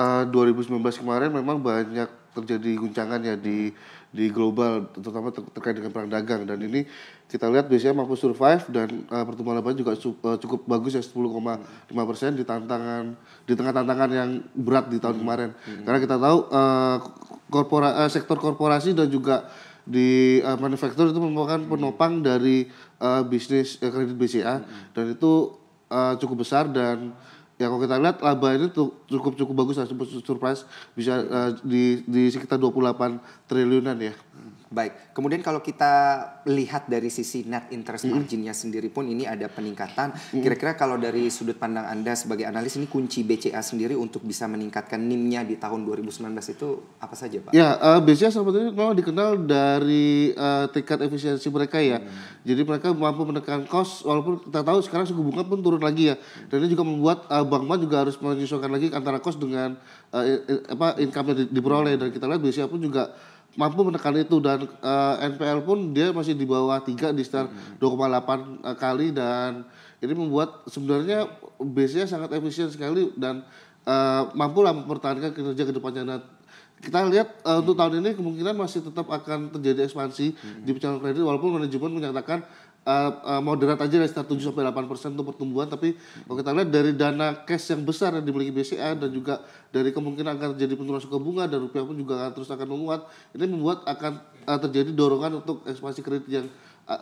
uh, eh, 2019 kemarin memang banyak terjadi guncangan ya di di global terutama ter terkait dengan perang dagang dan ini kita lihat biasanya mampu survive dan uh, pertumbuhan laba juga uh, cukup bagus ya 10,5 persen di tantangan di tengah tantangan yang berat di tahun hmm. kemarin hmm. karena kita tahu uh, korpora uh, sektor korporasi dan juga di uh, manufaktur itu merupakan hmm. penopang dari uh, bisnis uh, kredit BCA hmm. dan itu uh, cukup besar dan ya kalau kita lihat laba ini cukup cukup bagus lah cukup surprise bisa uh, di di sekitar 28 triliunan ya. Baik, kemudian kalau kita lihat dari sisi net interest marginnya mm. sendiri pun ini ada peningkatan. Kira-kira kalau dari sudut pandang Anda sebagai analis ini kunci BCA sendiri untuk bisa meningkatkan NIM-nya di tahun 2019 itu apa saja Pak? Ya, uh, eh, BCA sebetulnya memang dikenal dari uh, tingkat efisiensi mereka ya. Hmm. Jadi mereka mampu menekan cost walaupun kita tahu sekarang suku bunga pun turun lagi ya. Dan ini juga membuat uh, bank bank juga harus menyesuaikan lagi antara kos dengan uh, eh, in, apa income yang diperoleh dan kita lihat BCA pun juga mampu menekan itu dan uh, eh, NPL pun dia masih di bawah tiga di sekitar hmm. 2,8 uh, kali dan ini membuat sebenarnya BCA sangat efisien sekali dan uh, eh, lah mempertahankan kinerja kedepannya kita lihat uh, untuk tahun ini kemungkinan masih tetap akan terjadi ekspansi hmm. di pecahan kredit walaupun manajemen menyatakan uh, uh, moderat aja dari 7 sampai 8 persen untuk pertumbuhan tapi kalau kita lihat dari dana cash yang besar yang dimiliki BCA dan juga dari kemungkinan akan terjadi penurunan suku bunga dan rupiah pun juga akan terus akan menguat ini membuat akan uh, terjadi dorongan untuk ekspansi kredit yang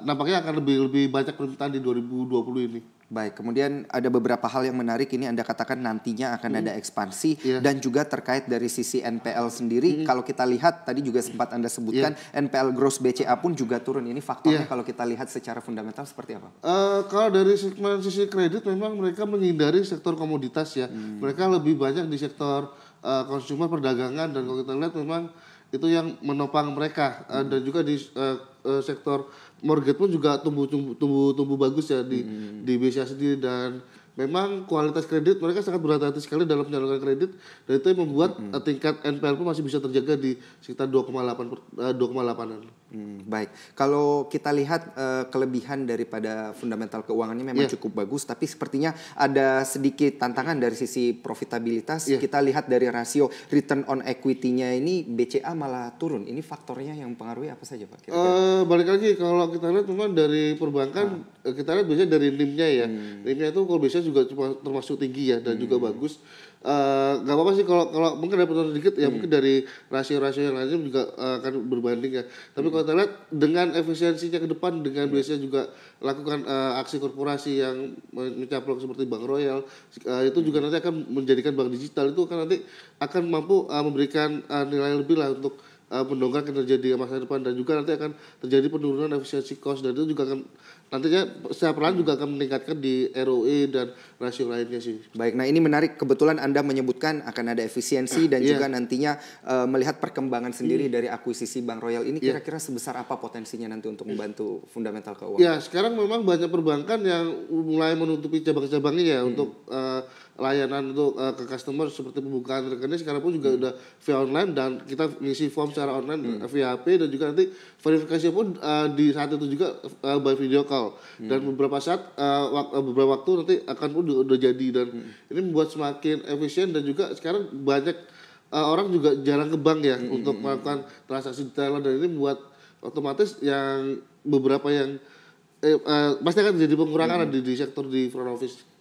nampaknya akan lebih lebih banyak permintaan di 2020 ini. Baik, kemudian ada beberapa hal yang menarik ini Anda katakan nantinya akan hmm. ada ekspansi yeah. dan juga terkait dari sisi NPL sendiri. Hmm. Kalau kita lihat tadi juga sempat Anda sebutkan yeah. NPL gross BCA pun juga turun. Ini faktornya yeah. kalau kita lihat secara fundamental seperti apa? Uh, kalau dari sisi kredit memang mereka menghindari sektor komoditas ya. Hmm. Mereka lebih banyak di sektor uh, perdagangan dan kalau kita lihat memang itu yang menopang mereka hmm. uh, dan juga di uh, uh, sektor mortgage pun juga tumbuh tumbuh tumbuh, tumbuh bagus ya di hmm. di BCA sendiri dan memang kualitas kredit mereka sangat berhati-hati sekali dalam penyaluran kredit dan itu yang membuat hmm. Eh, tingkat NPL pun masih bisa terjaga di sekitar 2,8 2,8an. Hmm, baik, kalau kita lihat uh, kelebihan daripada fundamental keuangannya memang yeah. cukup bagus, tapi sepertinya ada sedikit tantangan dari sisi profitabilitas. Yeah. Kita lihat dari rasio return on equity-nya ini BCA malah turun. Ini faktornya yang mempengaruhi apa saja, Pak? Kira -kira? Uh, eh, balik lagi kalau kita lihat memang dari perbankan, nah. kita lihat biasanya dari NIM-nya ya. Hmm. NIM-nya itu kalau biasanya juga termasuk tinggi ya dan hmm. juga bagus Eh, nggak uh, apa-apa sih kalau kalau mungkin ada sedikit ya mungkin hmm. dari rasio-rasio yang lain juga uh, akan berbanding ya. Tapi hmm. kalau terlihat dengan efisiensinya ke depan dengan hmm. biasanya juga lakukan uh, aksi korporasi yang mencaplok seperti Bank Royal uh, itu juga hmm. nanti akan menjadikan bank digital itu kan nanti akan mampu uh, memberikan uh, nilai lebih lah untuk uh, eh, mendongkrak kinerja di masa depan dan juga nanti akan terjadi penurunan efisiensi cost dan itu juga akan nantinya setiap perlahan juga akan meningkatkan di ROE dan rasio lainnya sih. Baik, nah ini menarik kebetulan Anda menyebutkan akan ada efisiensi dan yeah. juga nantinya uh, melihat perkembangan sendiri hmm. dari akuisisi Bank Royal ini iya. kira-kira yeah. sebesar apa potensinya nanti untuk iya. membantu fundamental keuangan? Ya, yeah, sekarang memang banyak perbankan yang mulai menutupi cabang-cabangnya hmm. untuk uh, layanan untuk uh, ke customer seperti pembukaan rekening sekarang pun juga hmm. udah via online dan kita ngisi form secara online hmm. via HP dan juga nanti verifikasi pun uh, di saat itu juga uh, by video call hmm. dan beberapa saat uh, wak beberapa waktu nanti akan pun udah, udah jadi dan hmm. ini membuat semakin efisien dan juga sekarang banyak uh, orang juga jarang ke bank ya hmm. untuk melakukan transaksi detail dan ini membuat otomatis yang beberapa yang eh, uh, pasti akan jadi pengurangan hmm. di, di sektor di front office